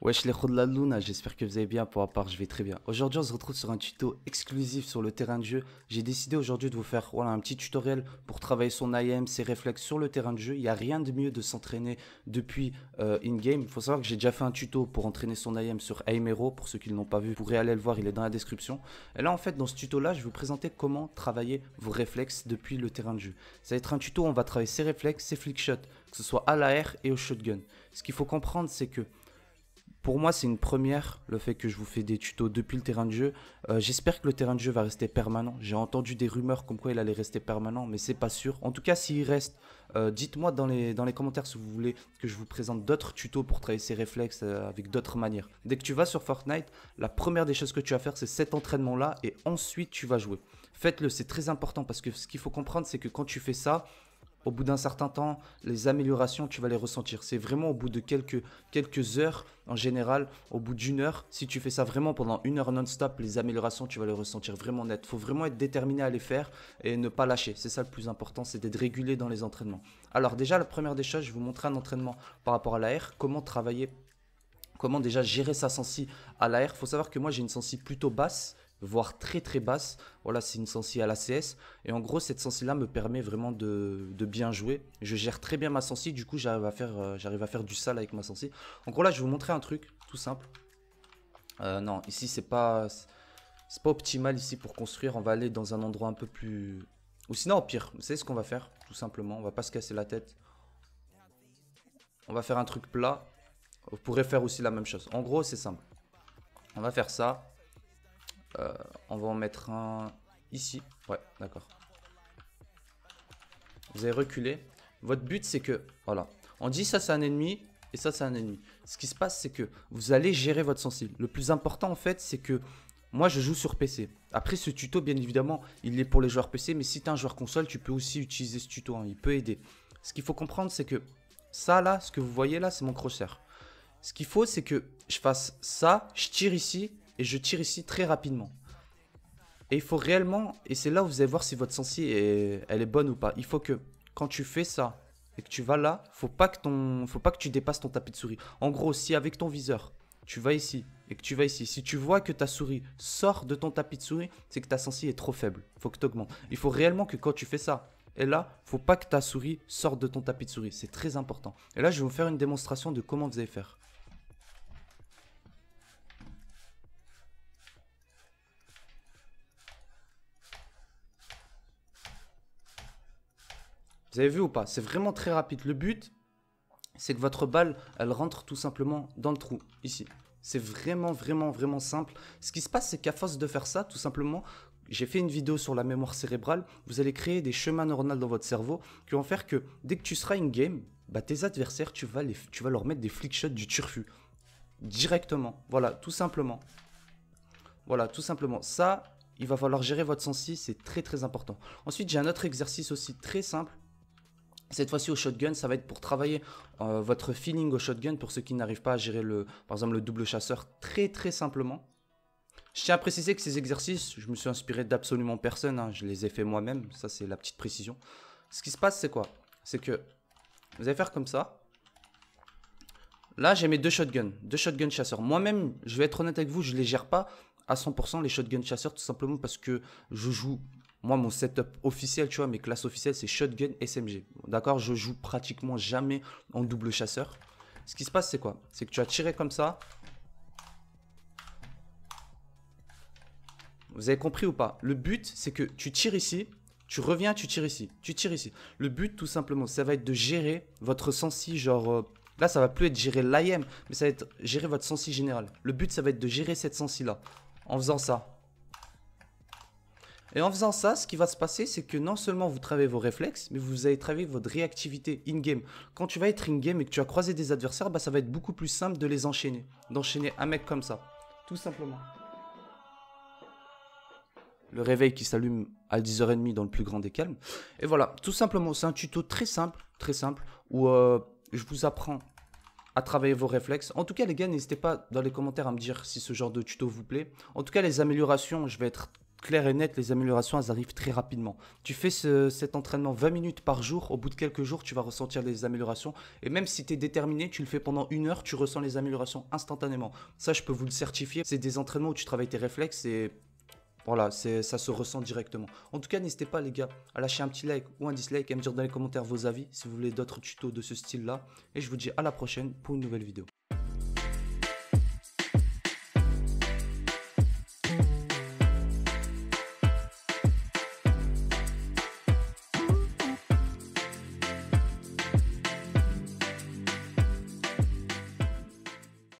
Wesh les de la Luna, j'espère que vous allez bien, pour ma part je vais très bien. Aujourd'hui on se retrouve sur un tuto exclusif sur le terrain de jeu. J'ai décidé aujourd'hui de vous faire voilà, un petit tutoriel pour travailler son IM, ses réflexes sur le terrain de jeu. Il n'y a rien de mieux de s'entraîner depuis euh, in-game. Il faut savoir que j'ai déjà fait un tuto pour entraîner son IM sur Aimero, pour ceux qui ne l'ont pas vu, vous pourrez aller le voir, il est dans la description. Et là en fait dans ce tuto là je vais vous présenter comment travailler vos réflexes depuis le terrain de jeu. Ça va être un tuto où on va travailler ses réflexes, ses flickshots que ce soit à l'air et au shotgun. Ce qu'il faut comprendre c'est que pour moi, c'est une première, le fait que je vous fais des tutos depuis le terrain de jeu. Euh, j'espère que le terrain de jeu va rester permanent. J'ai entendu des rumeurs comme quoi il allait rester permanent, mais c'est pas sûr. En tout cas, s'il reste, euh, dites-moi dans les, dans les commentaires si vous voulez que je vous présente d'autres tutos pour travailler ses réflexes euh, avec d'autres manières. Dès que tu vas sur Fortnite, la première des choses que tu vas faire, c'est cet entraînement-là et ensuite tu vas jouer. Faites-le, c'est très important parce que ce qu'il faut comprendre, c'est que quand tu fais ça, au bout d'un certain temps, les améliorations, tu vas les ressentir. C'est vraiment au bout de quelques, quelques heures, en général, au bout d'une heure, si tu fais ça vraiment pendant une heure non-stop, les améliorations, tu vas les ressentir vraiment net. faut vraiment être déterminé à les faire et ne pas lâcher. C'est ça le plus important, c'est d'être régulé dans les entraînements. Alors déjà, la première des choses, je vais vous montrer un entraînement par rapport à l'air, comment travailler comment déjà gérer sa sensi à l'air. Il faut savoir que moi j'ai une sensi plutôt basse, voire très très basse. Voilà, c'est une sensi à la CS. Et en gros, cette sensi-là me permet vraiment de, de, bien jouer. Je gère très bien ma sensi, du coup, j'arrive à, faire, euh, j'arrive à faire du sale avec ma sensi. En gros, là, je vais vous montrer un truc, tout simple. Euh, non, ici, c'est pas, c'est pas optimal ici pour construire. On va aller dans un endroit un peu plus... Ou sinon, pire, vous savez ce qu'on va faire, tout simplement. On va pas se casser la tête. On va faire un truc plat. Vous pourrez faire aussi la même chose. En gros, c'est simple. On va faire ça. Euh, on va en mettre un ici. Ouais, d'accord. Vous avez reculé. Votre but, c'est que... Voilà. On dit ça, c'est un ennemi. Et ça, c'est un ennemi. Ce qui se passe, c'est que vous allez gérer votre sensible. Le plus important, en fait, c'est que... Moi, je joue sur PC. Après, ce tuto, bien évidemment, il est pour les joueurs PC. Mais si tu es un joueur console, tu peux aussi utiliser ce tuto. Hein. Il peut aider. Ce qu'il faut comprendre, c'est que... Ça, là, ce que vous voyez, là, c'est mon crosshair. Ce qu'il faut, c'est que je fasse ça, je tire ici, et je tire ici très rapidement. Et il faut réellement, et c'est là où vous allez voir si votre sensi est, elle est bonne ou pas. Il faut que quand tu fais ça et que tu vas là, faut pas que faut pas que tu dépasses ton tapis de souris. En gros, si avec ton viseur, tu vas ici et que tu vas ici, si tu vois que ta souris sort de ton tapis de souris, c'est que ta sensi est trop faible. Faut que tu augmentes. Il faut réellement que quand tu fais ça, et là, faut pas que ta souris sorte de ton tapis de souris. C'est très important. Et là, je vais vous faire une démonstration de comment vous allez faire. Vous avez vu ou pas C'est vraiment très rapide. Le but, c'est que votre balle, elle rentre tout simplement dans le trou, ici. C'est vraiment, vraiment, vraiment simple. Ce qui se passe, c'est qu'à force de faire ça, tout simplement, j'ai fait une vidéo sur la mémoire cérébrale, vous allez créer des chemins neuronaux dans votre cerveau qui vont faire que dès que tu seras in-game, bah, tes adversaires, tu vas, les, tu vas leur mettre des flick shots du turfu. Directement. Voilà, tout simplement. Voilà, tout simplement. Ça, il va falloir gérer votre sensi, c'est très très important. Ensuite, j'ai un autre exercice aussi très simple cette fois-ci au shotgun, ça va être pour travailler euh, votre feeling au shotgun pour ceux qui n'arrivent pas à gérer le, par exemple le double chasseur très très simplement. Je tiens à préciser que ces exercices, je me suis inspiré d'absolument personne, hein. je les ai fait moi-même, ça c'est la petite précision. Ce qui se passe c'est quoi C'est que vous allez faire comme ça. Là j'ai mes deux shotguns, deux shotguns chasseurs. Moi-même, je vais être honnête avec vous, je les gère pas à 100% les shotguns chasseurs tout simplement parce que je joue moi, mon setup officiel, tu vois, mes classes officielles, c'est shotgun, SMG. D'accord Je joue pratiquement jamais en double chasseur. Ce qui se passe, c'est quoi C'est que tu as tiré comme ça. Vous avez compris ou pas Le but, c'est que tu tires ici, tu reviens, tu tires ici, tu tires ici. Le but, tout simplement, ça va être de gérer votre sensi, genre... Euh, là, ça va plus être gérer l'IM, mais ça va être gérer votre sensi général. Le but, ça va être de gérer cette sensi-là, en faisant ça. Et en faisant ça, ce qui va se passer, c'est que non seulement vous travaillez vos réflexes, mais vous allez travailler votre réactivité in-game. Quand tu vas être in-game et que tu as croisé des adversaires, bah, ça va être beaucoup plus simple de les enchaîner. D'enchaîner un mec comme ça. Tout simplement. Le réveil qui s'allume à 10h30 dans le plus grand des calmes. Et voilà, tout simplement, c'est un tuto très simple, très simple, où euh, je vous apprends à travailler vos réflexes. En tout cas, les gars, n'hésitez pas dans les commentaires à me dire si ce genre de tuto vous plaît. En tout cas, les améliorations, je vais être clair et net, les améliorations, elles arrivent très rapidement. Tu fais cet entraînement 20 minutes par jour, au bout de quelques jours, tu vas ressentir les améliorations. Et même si tu es déterminé, tu le fais pendant une heure, tu ressens les améliorations instantanément. Ça, je peux vous le certifier. C'est des entraînements où tu travailles tes réflexes et voilà, ça se ressent directement. En tout cas, n'hésitez pas, les gars, à lâcher un petit like ou un dislike et à me dire dans les commentaires vos avis si vous voulez d'autres tutos de ce style-là. Et je vous dis à la prochaine pour une nouvelle vidéo.